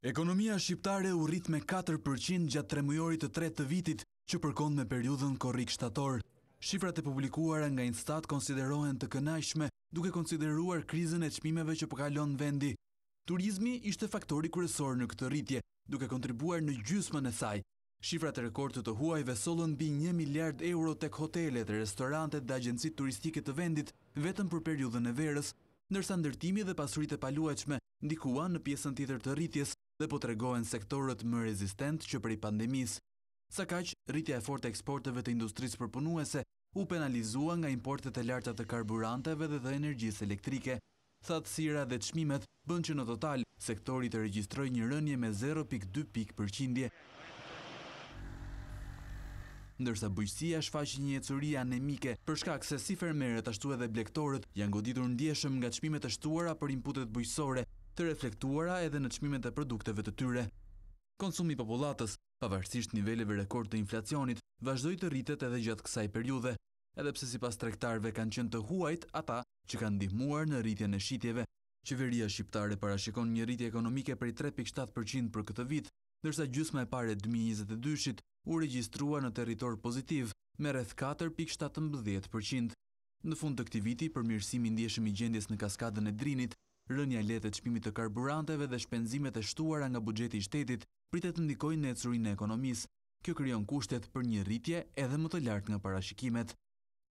Ekonomia shqiptare u rrit me 4% gjatë tremujorit të tret të vitit që përkond me periudhën korik shtator. Shifrat e publikuara nga instat konsiderohen të kënajshme duke konsideruar krizën e qmimeve që pëkallon po vendi. Turizmi ishte faktori kërësor në këtë rritje, duke kontribuar në gjysmën e saj. Shifrat e rekordët të huaj vesollën bi 1 miliard euro tek hotelet, restorantet dhe agjensit turistike të vendit vetëm për periudhën e verës, nërsa ndërtimi dhe pasurit e paluachme ndikua në pjesën tjetër të rritjes dhe po të regohen sektorët më rezistent që për i pandemis. Sa kaq, rritja e fort e eksporteve të industrisë përpunuese u penalizua nga importet e lartat të karburanteve dhe dhe energjisë elektrike. Thatësira sira dhe të shmimet që në total, sektorit e registroj një rënje me 0.2 pik përqindje. Ndërsa bëjqësia shfaqë një ecuri anemike, përshka se si fermeret ashtu edhe blektorët janë goditur ndjeshëm nga të shmimet ashtuara për inputet bëjqësore, të reflektuara edhe në qmimet e produkteve të tyre. Konsumi populatës, pavarësisht niveleve rekord të inflacionit, vazhdoj të rritet edhe gjatë kësaj periude, edhepse si pas trektarve kanë qenë të huajt ata që kanë dihmuar në rritje në shqitjeve. Qeveria shqiptare parashikon një rritje ekonomike prej 3.7% për këtë vit, dërsa gjysma e pare 2022-shit u regjistrua në teritor pozitiv me rreth 4.17%. Në fund të këti viti, përmirësimi ndjeshëm i gjendjes në kaskadën e drinit, Rënja e të çmimit të karburanteve dhe shpenzimet e shtuara nga buxheti i shtetit pritet të ndikojnë në ecurin e ekonomisë. Kjo krijon kushtet për një rritje edhe më të lartë nga parashikimet.